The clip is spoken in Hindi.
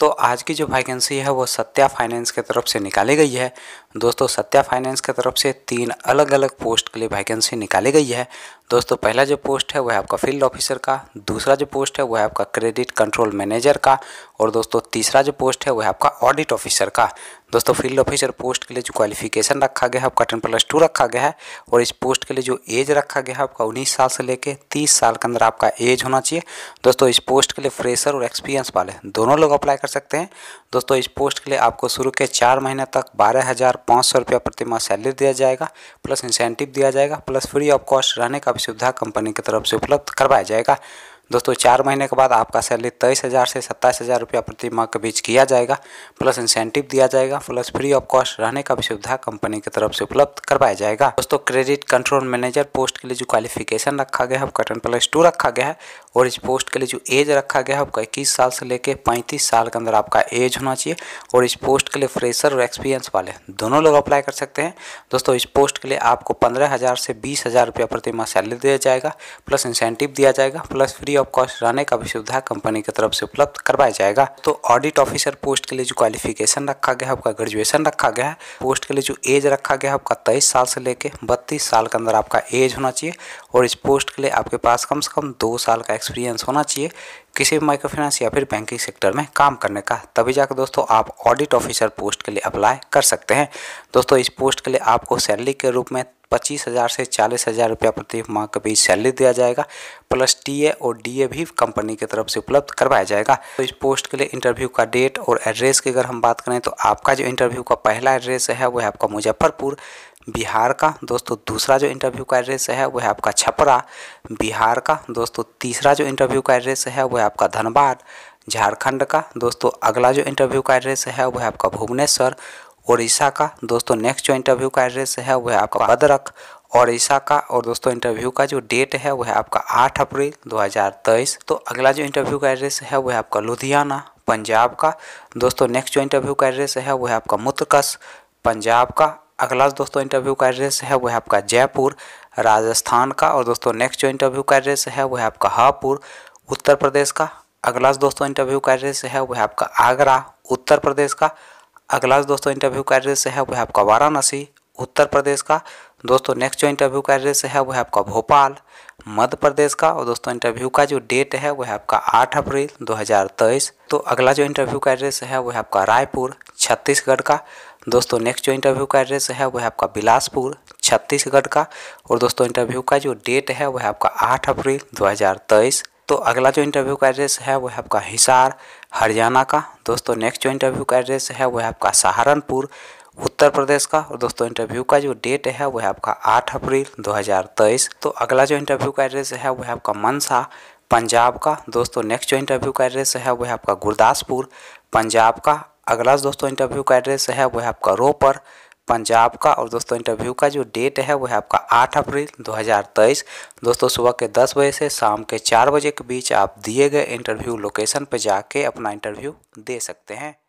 दोस्तों आज की जो वैकेंसी है वो सत्या फाइनेंस के तरफ से निकाली गई है दोस्तों सत्या फाइनेंस के तरफ से तीन अलग अलग पोस्ट के लिए वैकेंसी निकाली गई है दोस्तों पहला जो पोस्ट है वह है आपका फील्ड ऑफिसर का दूसरा जो पोस्ट है वह है आपका क्रेडिट कंट्रोल मैनेजर का और दोस्तों तीसरा जो पोस्ट है वह है आपका ऑडिट ऑफिसर का दोस्तों फील्ड ऑफिसर पोस्ट के लिए जो क्वालिफिकेशन रखा गया है आपका टेन प्लस टू रखा गया है और इस पोस्ट के लिए जो एज रखा गया है आपका उन्नीस साल से लेकर तीस साल के अंदर आपका एज होना चाहिए दोस्तों इस पोस्ट के लिए फ्रेशर और एक्सपीरियंस वाले दोनों लोग अप्लाई कर सकते हैं दोस्तों इस पोस्ट के लिए आपको शुरू के चार महीने तक बारह हज़ार पाँच सौ रुपया प्रति माह सैलरी दिया जाएगा प्लस इंसेंटिव दिया जाएगा प्लस फ्री ऑफ कॉस्ट रहने का भी सुविधा कंपनी की तरफ से उपलब्ध करवाया जाएगा दोस्तों चार महीने के बाद आपका सैलरी तेईस हज़ार से सत्ताईस हज़ार रुपया प्रति माह के बीच किया जाएगा प्लस इंसेंटिव दिया जाएगा प्लस फ्री ऑफ कॉस्ट रहने का भी सुविधा कंपनी की तरफ से उपलब्ध करवाया जाएगा दोस्तों क्रेडिट कंट्रोल मैनेजर पोस्ट के लिए जो क्वालिफिकेशन रखा गया है कटन प्लस टू रखा गया है और इस पोस्ट के लिए जो एज रखा गया है आपका इक्कीस साल से लेकर पैंतीस साल के अंदर आपका एज होना चाहिए और इस पोस्ट के लिए फ्रेशर और एक्सपीरियंस वाले दोनों लोग अप्लाई कर सकते हैं दोस्तों इस पोस्ट के लिए आपको पंद्रह हज़ार से बीस हज़ार रुपया प्रति माह सैलरी दिया जाएगा प्लस इंसेंटिव दिया जाएगा प्लस फ्री ऑफ कॉस्ट रहने का भी सुविधा कंपनी की तरफ से उपलब्ध करवाया जाएगा तो ऑडिट ऑफिसर पोस्ट के लिए जो क्वालिफिकेशन रखा गया है आपका ग्रेजुएशन रखा गया है पोस्ट के लिए जो एज रखा गया है आपका तेईस साल से लेकर बत्तीस साल के अंदर आपका एज होना चाहिए और इस पोस्ट के लिए आपके पास कम से कम दो साल का एक्सपीरियंस होना चाहिए किसी भी माइक्रो फाइनेंस या फिर बैंकिंग सेक्टर में काम करने का तभी जाकर दोस्तों आप ऑडिट ऑफिसर पोस्ट के लिए अप्लाई कर सकते हैं दोस्तों इस पोस्ट के लिए आपको सैलरी के रूप में पच्चीस हज़ार से चालीस हज़ार रुपया प्रति माह का भी सैलरी दिया जाएगा प्लस टीए और डीए भी कंपनी की तरफ से उपलब्ध करवाया जाएगा तो इस पोस्ट के लिए इंटरव्यू का डेट और एड्रेस की अगर हम बात करें तो आपका जो इंटरव्यू का पहला एड्रेस है वह आपका मुजफ्फरपुर बिहार का दोस्तों दूसरा जो इंटरव्यू का एड्रेस है वह आपका छपरा बिहार का दोस्तों तीसरा जो इंटरव्यू का एड्रेस है वह आपका धनबाद झारखंड का दोस्तों अगला जो इंटरव्यू का एड्रेस है वह आपका भुवनेश्वर उड़ीसा का दोस्तों नेक्स्ट जो इंटरव्यू का एड्रेस है वह आपका भद्रक ओडिशा का और दोस्तों इंटरव्यू का जो डेट है वह आपका 8 अप्रैल 2023 तो अगला जो इंटरव्यू का एड्रेस है वह आपका लुधियाना पंजाब का दोस्तों नेक्स्ट जो इंटरव्यू का एड्रेस है वह आपका मुतकस पंजाब का अगला दोस्तों इंटरव्यू का एड्रेस है वह आपका जयपुर राजस्थान का और दोस्तों नेक्स्ट जो इंटरव्यू का एड्रेस है वह आपका हापुर उत्तर प्रदेश का अगला दोस्तों इंटरव्यू का एड्रेस है वह आपका आगरा उत्तर प्रदेश का अगला दोस्तों इंटरव्यू का एड्रेस है वह आपका वाराणसी उत्तर प्रदेश का दोस्तों नेक्स्ट जो इंटरव्यू का एड्रेस है वह आपका भोपाल मध्य प्रदेश का और दोस्तों इंटरव्यू का जो डेट है वह आपका आठ अप्रैल 2023 तो अगला जो इंटरव्यू का एड्रेस है वह आपका रायपुर छत्तीसगढ़ का दोस्तों नेक्स्ट जो इंटरव्यू का एड्रेस है वह आपका बिलासपुर छत्तीसगढ़ का और दोस्तों इंटरव्यू का जो डेट है वह आपका आठ अप्रैल 2023 तो अगला जो इंटरव्यू का एड्रेस है वह आपका हिसार हरियाणा का दोस्तों नेक्स्ट जो इंटरव्यू का एड्रेस है वह आपका सहारनपुर उत्तर प्रदेश का और दोस्तों इंटरव्यू का जो डेट है वह आपका 8 अप्रैल 2023 तो अगला जो इंटरव्यू का एड्रेस है वह आपका मनसा पंजाब का दोस्तों नेक्स्ट जो इंटरव्यू का एड्रेस है वह आपका गुरदासपुर पंजाब का अगला दोस्तों इंटरव्यू का एड्रेस है वह आपका रोपर पंजाब का और दोस्तों इंटरव्यू का जो डेट है वो है आपका 8 अप्रैल 2023 दोस्तों सुबह के 10 बजे से शाम के 4 बजे के बीच आप दिए गए इंटरव्यू लोकेशन पर जाके अपना इंटरव्यू दे सकते हैं